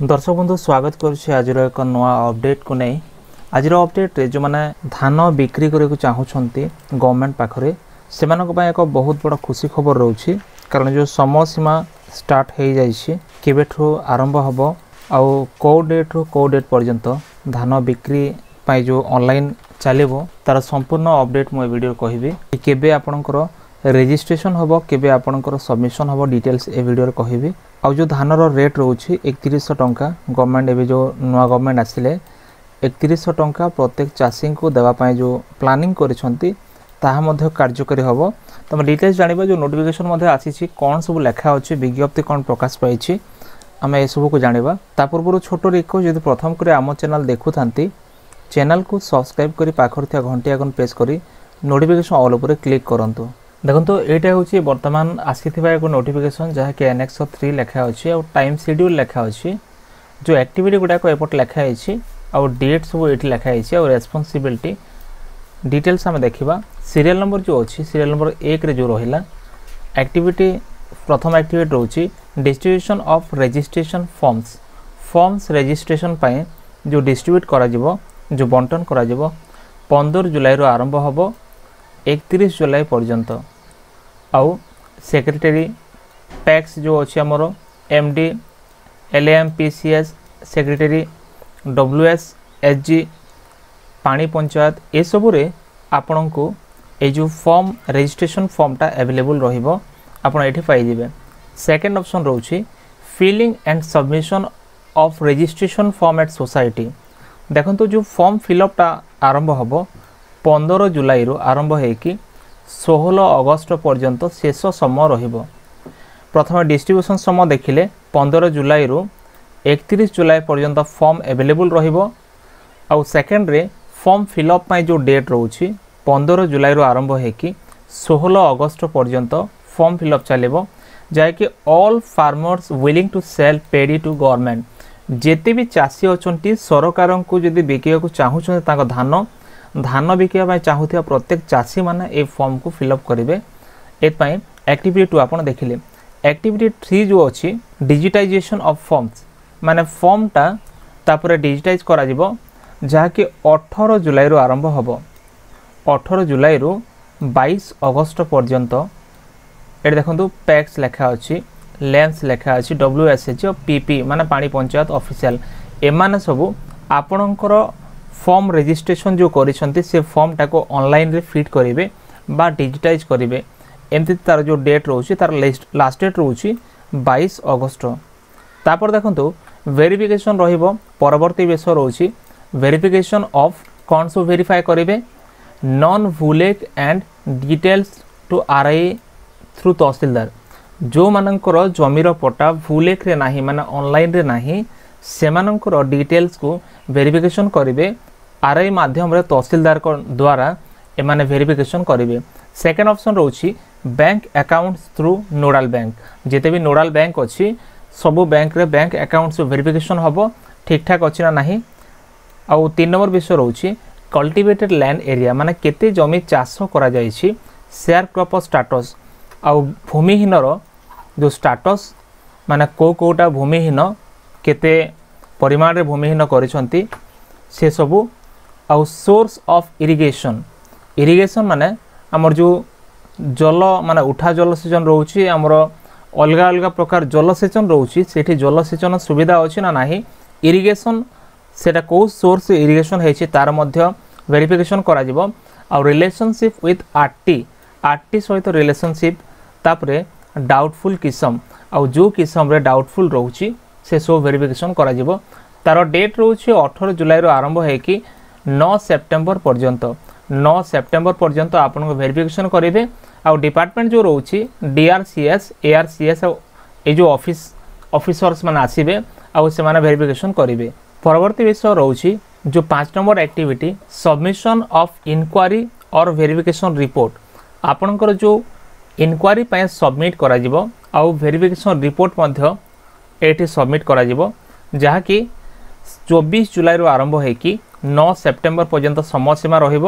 দৰ্শক বন্ধু স্বাগত কৰোঁ আজি এক নোৱা অপডেট কু নাই আজি অপডেটৰে যে ধান বিক্ৰী কৰিব চাহুচাৰ গভৰ্ণমেণ্ট পাখৰে সেই এক বহুত বড় খুচি খবৰ ৰৈছে কাৰণ যে সময়সীমা ষ্টাৰ্ট হৈ যায় কেবেঠু আৰম্ভ হ'ব আৰু কেউ ডেট্ৰু কেউ ডেট পৰ্যন্ত ধান বিক্ৰী যে অনলাইন চলিব তাৰ সম্পূৰ্ণ অপডেট মই ভিডিঅ' কবি কেৱে আপোনাৰ ରେଜିଷ୍ଟ୍ରେସନ୍ ହେବ କେବେ ଆପଣଙ୍କର ସବମିସନ୍ ହେବ ଡିଟେଲ୍ସ ଏ ଭିଡ଼ିଓରେ କହିବି ଆଉ ଯେଉଁ ଧାନର ରେଟ୍ ରହୁଛି ଏକତିରିଶଶହ ଟଙ୍କା ଗଭର୍ଣ୍ଣମେଣ୍ଟ ଏବେ ଯେଉଁ ନୂଆ ଗଭର୍ଣ୍ଣମେଣ୍ଟ ଆସିଲେ ଏକତିରିଶଶହ ଟଙ୍କା ପ୍ରତ୍ୟେକ ଚାଷୀଙ୍କୁ ଦେବା ପାଇଁ ଯେଉଁ ପ୍ଲାନିଂ କରିଛନ୍ତି ତାହା ମଧ୍ୟ କାର୍ଯ୍ୟକାରୀ ହେବ ତୁମେ ଡିଟେଲ୍ସ ଜାଣିବା ଯେଉଁ ନୋଟିଫିକେସନ୍ ମଧ୍ୟ ଆସିଛି କ'ଣ ସବୁ ଲେଖା ଅଛି ବିଜ୍ଞପ୍ତି କ'ଣ ପ୍ରକାଶ ପାଇଛି ଆମେ ଏସବୁକୁ ଜାଣିବା ତା ପୂର୍ବରୁ ଛୋଟ ରିକ୍ୱେଷ୍ଟ ଯଦି ପ୍ରଥମ କରି ଆମ ଚ୍ୟାନେଲ୍ ଦେଖୁଥାନ୍ତି ଚ୍ୟାନେଲ୍କୁ ସବସ୍କ୍ରାଇବ୍ କରି ପାଖରେ ଥିବା ଘଣ୍ଟି ଆଇକନ୍ ପ୍ରେସ୍ କରି ନୋଟିଫିକେସନ୍ ଅଲ୍ ଉପରେ କ୍ଲିକ୍ କରନ୍ତୁ দেখন্তু ଏଇଟା ହେଉଛି ବର୍ତ୍ତମାନ ଆସିଥିବା ଏକ ନୋଟିଫିକେସନ୍ ଯାହାକି ଏନ୍ଏକ୍ସ ଥ୍ରୀ ଲେଖା ଅଛି ଆଉ ଟାଇମ୍ ସିଡ୍ୟୁଲ୍ ଲେଖା ଅଛି ଯେଉଁ ଆକ୍ଟିଭିଟି ଗୁଡ଼ାକ ଏପଟେ ଲେଖା ହେଇଛି ଆଉ ଡେଟ୍ ସବୁ ଏଇଠି ଲେଖା ହେଇଛି ଆଉ ରେସ୍ପନ୍ସିବିଲିଟି ଡିଟେଲ୍ସ ଆମେ ଦେଖିବା ସିରିଏଲ୍ ନମ୍ବର ଯେଉଁ ଅଛି ସିରିଏଲ୍ ନମ୍ବର ଏକରେ ଯେଉଁ ରହିଲା ଆକ୍ଟିଭିଟି ପ୍ରଥମ ଆକ୍ଟିଭିଟି ରହୁଛି distribution of registration forms forms registration ପାଇଁ ଯେଉଁ ଡିଷ୍ଟ୍ରିବ୍ୟୁଟ୍ କରାଯିବ ଯେଉଁ ବଣ୍ଟନ କରାଯିବ ପନ୍ଦର ଜୁଲାଇରୁ ଆରମ୍ଭ ହେବ ଏକତିରିଶ ଜୁଲାଇ ପର୍ଯ୍ୟନ୍ତ ଆଉ ସେକ୍ରେଟେରୀ ପ୍ୟାକ୍ସ ଯେଉଁ ଅଛି ଆମର M D L M P C S secretary W S H G Pani Panchayat ଏସବୁରେ ଆପଣଙ୍କୁ এই যে ফর্ম রেজিস্ট্রেশন ফর্মটা আভেলেবল রহব আপনার এটি পাইবে সেকেন্ড অপশন রয়েছে filling and submission of registration form at society দেখুন যে ফর্ম ফিল আপটা আরম্ভ হব পনেরো জুলাইর আরম্ভ হয়েকি ষোহল অগস্ট পর্যন্ত শেষ সময় রহব প্রথমে ডিস্ট্রিব্যুশন সময় দেখিলে পনেরো জুলাইরু একত্রিশ জুলাই পর্যন্ত ফর্ম এভেলেবল রহব আউ সেকেন্ডরে ফর্ম ফিল অপ পাই যে ডেট রয়েছে পনেরো জুলাইরু আরম্ভ হয়েকি ষোহল অগস্ট পর্যন্ত ফর্ম ফিল অপ চালিব ଯାହାକି all farmers willing to sell paddy to government ଯେତେ ବି ଚାଷୀ ଅଛନ୍ତି ସରକାରଙ୍କୁ ଯଦି ବିକିବାକୁ ଚାହୁଁଛନ୍ତି ତାଙ୍କ ଧାନ ଧାନ ବିକିବା ପାଇଁ ଚାହୁଁଥିବା ପ୍ରତ୍ୟେକ ଚାଷୀମାନେ ଏ ଫର୍ମକୁ ଫିଲ୍ଅପ୍ କରିବେ ଏଥିପାଇଁ ଆକ୍ଟିଭିଟି ଟୁ ଆପଣ ଦେଖିଲେ ଆକ୍ଟିଭିଟି ଥ୍ରୀ ଯେଉଁ ଅଛି ଡିଜିଟାଇଜେସନ୍ ଅଫ୍ ଫର୍ମସ୍ ମାନେ ଫର୍ମଟା ତାପରେ ଡିଜିଟାଇଜ୍ କରାଯିବ ଯାହାକି ଅଠର ଜୁଲାଇରୁ ଆରମ୍ଭ ହେବ ଅଠର ଜୁଲାଇରୁ বাইশ অগস্ট পর্যন্ত এটা দেখুন প্যাক্স লেখা অছি লেন্স লেখা অছি ডব্লু এস এচ পিপি মানে পাণি পঞ্চায়েত অফিসিয়াল এমানে সবু আপনার ফর্ম রেজিষ্ট্রেসন যে করছেন সে ফর্মটাকে অনলাইনে ফিট করবে বা ডিজিটাইজ করবে এমতি তার যে ডেট রয়েছে তার লাস্ট ডেট রয়েছে বাইশ অগস্ট তাপরে দেখুন ভেরিফিকেসন রহব পরবর্তী বেশ রয়েছে ভেরিফিকেসন অফ কণ সব ভেরিফাই করবে non Bhulekh and details to R I through tahsildar ଯେଉଁମାନଙ୍କର ଜମିର ପଟ୍ଟା ଭୁଲେକ୍ରେ ନାହିଁ ମାନେ ଅନଲାଇନ୍ରେ ନାହିଁ ସେମାନଙ୍କର ଡିଟେଲ୍ସକୁ ଭେରିଫିକେସନ୍ କରିବେ ଆର୍ ଆଇ ମାଧ୍ୟମରେ ତହସିଲଦାରଙ୍କ ଦ୍ୱାରା ଏମାନେ ଭେରିଫିକେସନ୍ କରିବେ ସେକେଣ୍ଡ ଅପସନ୍ ରହୁଛି bank account through nodal bank ଯେତେ ବି ନୋଡ଼ାଲ ବ୍ୟାଙ୍କ ଅଛି ସବୁ ବ୍ୟାଙ୍କରେ ବ୍ୟାଙ୍କ ଆକାଉଣ୍ଟସ୍ ଭେରିଫିକେସନ୍ ହେବ ଠିକ୍ଠାକ୍ ଅଛି ନା ନାହିଁ ଆଉ ତିନି ନମ୍ବର ବିଷୟ ରହୁଛି କଲ୍ଟିଭେଟେଡ୍ ଲ୍ୟାଣ୍ଡ ଏରିଆ ମାନେ କେତେ ଜମି ଚାଷ କରାଯାଇଛି ସେୟାର କ୍ରପ୍ର ଷ୍ଟାଟସ୍ ଆଉ ଭୂମିହୀନର ଯେଉଁ ଷ୍ଟାଟସ୍ ମାନେ କେଉଁ କେଉଁଟା ଭୂମିହୀନ କେତେ পরিমাণে ভূমিহীন করেছেন সেসবু আউ সোর্স অফ ইরিগেশন ইরিগেশন মানে আমার যে জল মানে উঠা জলসেচন রয়েছে আমার অলগা অলগা প্রকার জলসেচন রয়েছে সেটি জলসেচন সুবিধা অছে না না ইরিগেশন সেটা কেউ সোর্স ইরিগেশন হয়েছে তার মধ্যে ভেরিফিকেশন করা যাব আর রিলেশনশিপ উইথ আরটি আরটি সহিত রিলেশনশিপ তাপরে ডাউটফুল কিসম আউ যে কিসমরে ডাউটফুল রয়েছে ସେସବୁ ଭେରିଫିକେସନ୍ କରାଯିବ ତା'ର ଡେଟ୍ ରହୁଛି ଅଠର ଜୁଲାଇରୁ ଆରମ୍ଭ ହୋଇକି ନଅ ସେପ୍ଟେମ୍ବର ପର୍ଯ୍ୟନ୍ତ ନଅ ସେପ୍ଟେମ୍ବର ପର୍ଯ୍ୟନ୍ତ ଆପଣଙ୍କ ଭେରିଫିକେସନ୍ କରିବେ ଆଉ ଡିପାର୍ଟମେଣ୍ଟ ଯେଉଁ ରହୁଛି ଡିଆର୍ସିଏସ୍ ଏଆର୍ସିଏସ୍ ଆଉ ଏ ଯେଉଁ ଅଫିସ୍ ଅଫିସର୍ସ ମାନେ ଆସିବେ ଆଉ ସେମାନେ ଭେରିଫିକେସନ୍ କରିବେ ପରବର୍ତ୍ତୀ ବିଷୟ ରହୁଛି ଯେଉଁ ପାଞ୍ଚ number activity submission of inquiry or verification report ଆପଣଙ୍କର ଯେଉଁ ଇନକ୍ୱାରି ପାଇଁ ସବମିଟ୍ କରାଯିବ ଆଉ ଭେରିଫିକେସନ୍ ରିପୋର୍ଟ ମଧ୍ୟ ଏଠି ସବମିଟ୍ କରାଯିବ ଯାହାକି ଚବିଶ ଜୁଲାଇରୁ ଆରମ୍ଭ ହୋଇକି ନଅ ସେପ୍ଟେମ୍ବର ପର୍ଯ୍ୟନ୍ତ ସମୟସୀମା ରହିବ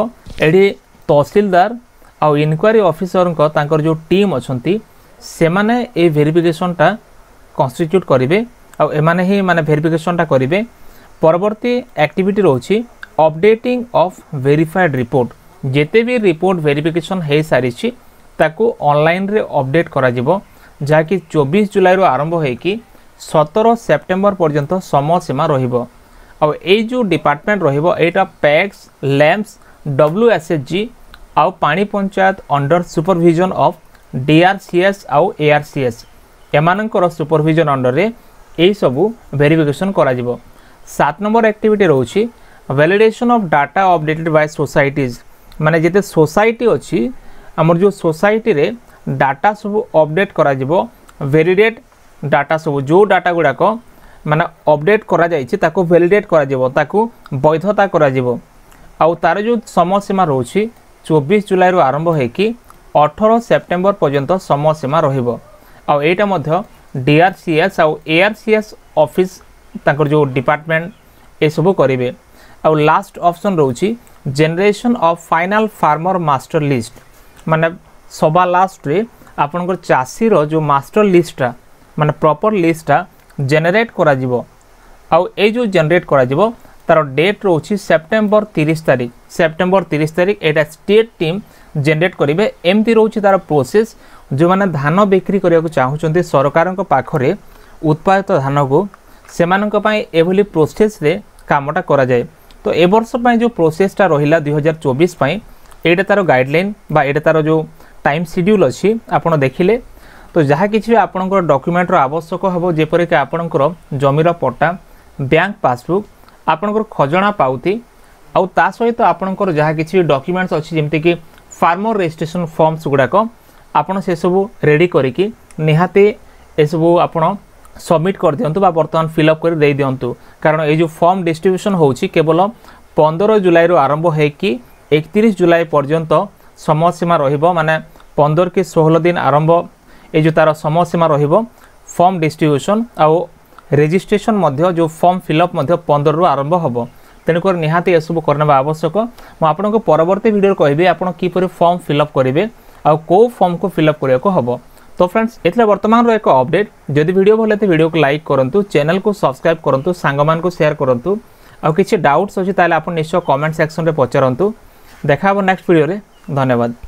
ଏଠି ତହସିଲଦାର ଆଉ ଇନକ୍ୱାରି ଅଫିସରଙ୍କ ତାଙ୍କର ଯେଉଁ ଟିମ୍ ଅଛନ୍ତି ସେମାନେ ଏଇ ଭେରିଫିକେସନ୍ଟା କନଷ୍ଟିଚ୍ୟୁଟ୍ କରିବେ ଆଉ ଏମାନେ ହିଁ ମାନେ ଭେରିଫିକେସନ୍ଟା କରିବେ ପରବର୍ତ୍ତୀ ଆକ୍ଟିଭିଟି ରହୁଛି ଅପଡେଟିଂ ଅଫ୍ ଭେରିଫାଏଡ୍ ରିପୋର୍ଟ ଯେତେ ବି ରିପୋର୍ଟ ଭେରିଫିକେସନ୍ ହୋଇସାରିଛି ତାକୁ ଅନଲାଇନ୍ରେ ଅପଡ଼େଟ୍ କରାଯିବ ଯାହାକି ଚବିଶ ଜୁଲାଇରୁ ଆରମ୍ଭ ହୋଇକି সতের সেপ্টেম্বর পর্যন্ত সময়সীমা রহব আউ এই যে ডিপার্টমেন্ট রহব এইটা প্যাক্স ল্যাম্পস ডব্লুএসএচজি আউ Pani Panchayat under supervision of DRCS আউ এআরসিএস এমানকর সুপরভিজন অন্ডরে এইসবু ভেরিফিকেসন করা সাত নম্বর আক্টিভিটি রয়েছে validation of data updated by societies মানে যেতে সোসাইটি অছি আমার যে সোসাইটি ডাটা সব অপডেট করা ভেরিডেট ডাটা সবু যে ডাটা গুড়াক মানে অপডেট করা যাইছে তাকে ভ্যালিডেট করা যাব তাকে বৈধতা করা যাব আউ তার যে সময়সীমা রয়েছে চব্বিশ জুলাই রু আরম্ভ হয়েকি অঠর সেপ্টেম্বর পর্যন্ত সময়সীমা রহব আউ এইটা মধ্য ডিআরসিএস আউ এআরসিএস অফিস তাঁর যে ডিপার্টমেন্ট এসব করবে আউ লাস্ট অপসন রয়েছে generation of final farmer master list মানে সবা লাস্টরে আপনার চাষীর যে মাস্টর লিষ্টটা ମାନେ ପ୍ରପର୍ ଲିଷ୍ଟଟା ଜେନେରେଟ୍ କରାଯିବ ଆଉ ଏଇ ଯେଉଁ ଜେନେରେଟ୍ କରାଯିବ ତା'ର ଡେଟ୍ ରହୁଛି ସେପ୍ଟେମ୍ବର ତିରିଶ ତାରିଖ ସେପ୍ଟେମ୍ବର ତିରିଶ ତାରିଖ ଏଇଟା ଷ୍ଟେଟ୍ ଟିମ୍ ଜେନେରେଟ୍ କରିବେ ଏମିତି ରହୁଛି ତା'ର ପ୍ରୋସେସ୍ ଯେଉଁମାନେ ଧାନ ବିକ୍ରି କରିବାକୁ ଚାହୁଁଛନ୍ତି ସରକାରଙ୍କ ପାଖରେ ଉତ୍ପାଦିତ ଧାନକୁ ସେମାନଙ୍କ ପାଇଁ ଏଭଳି ପ୍ରୋସେସ୍ରେ କାମଟା କରାଯାଏ ତ ଏ ବର୍ଷ ପାଇଁ ଯେଉଁ ପ୍ରୋସେସ୍ଟା ରହିଲା ଦୁଇହଜାର ଚବିଶ ପାଇଁ ଏଇଟା ତା'ର ଗାଇଡ଼ଲାଇନ୍ ବା ଏଇଟା ତା'ର ଯେଉଁ ଟାଇମ୍ ସିଡ୍ୟୁଲ୍ ଅଛି ଆପଣ ଦେଖିଲେ তো ଯାହା କିଛି ବି ଆପଣଙ୍କର ଡକ୍ୟୁମେଣ୍ଟର ଆବଶ୍ୟକ ହେବ ଯେପରିକି ଆପଣଙ୍କର ଜମିର ପଟ୍ଟା ବ୍ୟାଙ୍କ ପାସବୁକ୍ ଆପଣଙ୍କର ଖଜଣା ପାଉତି ଆଉ ତା ସହିତ ଆପଣଙ୍କର ଯାହା କିଛି ବି ଡକ୍ୟୁମେଣ୍ଟସ୍ ଅଛି ଯେମିତିକି ଫାର୍ମର ରେଜିଷ୍ଟ୍ରେସନ୍ ଫର୍ମସ୍ ଗୁଡ଼ାକ ଆପଣ ସେସବୁ ରେଡ଼ି କରିକି ନିହାତି ଏସବୁ ଆପଣ ସବମିଟ୍ କରିଦିଅନ୍ତୁ ବା ବର୍ତ୍ତମାନ ଫିଲ୍ଅପ୍ କରି ଦେଇଦିଅନ୍ତୁ କାରଣ ଏଇ ଯେଉଁ ଫର୍ମ ଡିଷ୍ଟ୍ରିବ୍ୟୁସନ୍ ହେଉଛି କେବଳ ପନ୍ଦର ଜୁଲାଇରୁ ଆରମ୍ଭ ହୋଇକି ଏକତିରିଶ ଜୁଲାଇ ପର୍ଯ୍ୟନ୍ତ ସମୟସୀମା ରହିବ ମାନେ ପନ୍ଦର କି ଷୋହଳ ଦିନ ଆରମ୍ଭ ଏ ଯେଉଁ ତା'ର ସମୟସୀମା ରହିବ ଫର୍ମ ଡିଷ୍ଟ୍ରିବ୍ୟୁସନ୍ ଆଉ ରେଜିଷ୍ଟ୍ରେସନ୍ ମଧ୍ୟ ଯେଉଁ ଫର୍ମ ଫିଲ୍ଅପ୍ ମଧ୍ୟ ପନ୍ଦରରୁ ଆରମ୍ଭ ହେବ ତେଣୁକରି ନିହାତି ଏସବୁ କରିନେବା ଆବଶ୍ୟକ ମୁଁ ଆପଣଙ୍କୁ ପରବର୍ତ୍ତୀ ଭିଡ଼ିଓରେ କହିବି ଆପଣ କିପରି ଫର୍ମ ଫିଲ୍ଅପ୍ କରିବେ ଆଉ କେଉଁ ଫର୍ମକୁ ଫିଲ୍ଅପ୍ କରିବାକୁ ହେବ ତ ଫ୍ରେଣ୍ଡସ୍ ଏଥିରେ ବର୍ତ୍ତମାନର ଏକ ଅପଡ଼େଟ୍ ଯଦି ଭିଡ଼ିଓ ଭଲ ଲାଗେ ଭିଡ଼ିଓକୁ ଲାଇକ୍ କରନ୍ତୁ ଚ୍ୟାନେଲ୍କୁ ସବସ୍କ୍ରାଇବ୍ କରନ୍ତୁ ସାଙ୍ଗମାନଙ୍କୁ ସେୟାର କରନ୍ତୁ ଆଉ କିଛି ଡାଉଟ୍ସ ଅଛି ତାହେଲେ ଆପଣ ନିଶ୍ଚୟ କମେଣ୍ଟ ସେକ୍ସନରେ ପଚାରନ୍ତୁ ଦେଖା ହେବ ନେକ୍ସଟ ଭିଡ଼ିଓରେ ଧନ୍ୟବାଦ